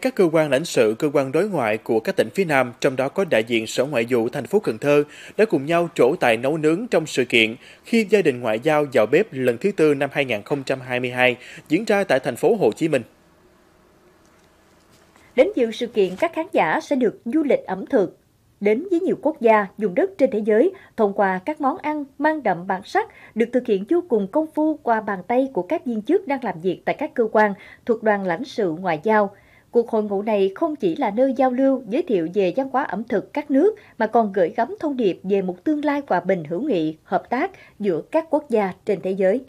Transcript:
Các cơ quan lãnh sự, cơ quan đối ngoại của các tỉnh phía Nam, trong đó có đại diện Sở Ngoại vụ thành phố Cần Thơ, đã cùng nhau trổ tài nấu nướng trong sự kiện khi gia đình ngoại giao vào bếp lần thứ tư năm 2022 diễn ra tại thành phố Hồ Chí Minh. Đến dự sự kiện, các khán giả sẽ được du lịch ẩm thực, đến với nhiều quốc gia, vùng đất trên thế giới thông qua các món ăn mang đậm bản sắc được thực hiện vô cùng công phu qua bàn tay của các viên chức đang làm việc tại các cơ quan thuộc đoàn lãnh sự ngoại giao – Cuộc hội ngộ này không chỉ là nơi giao lưu, giới thiệu về văn hóa ẩm thực các nước mà còn gửi gắm thông điệp về một tương lai hòa bình hữu nghị, hợp tác giữa các quốc gia trên thế giới.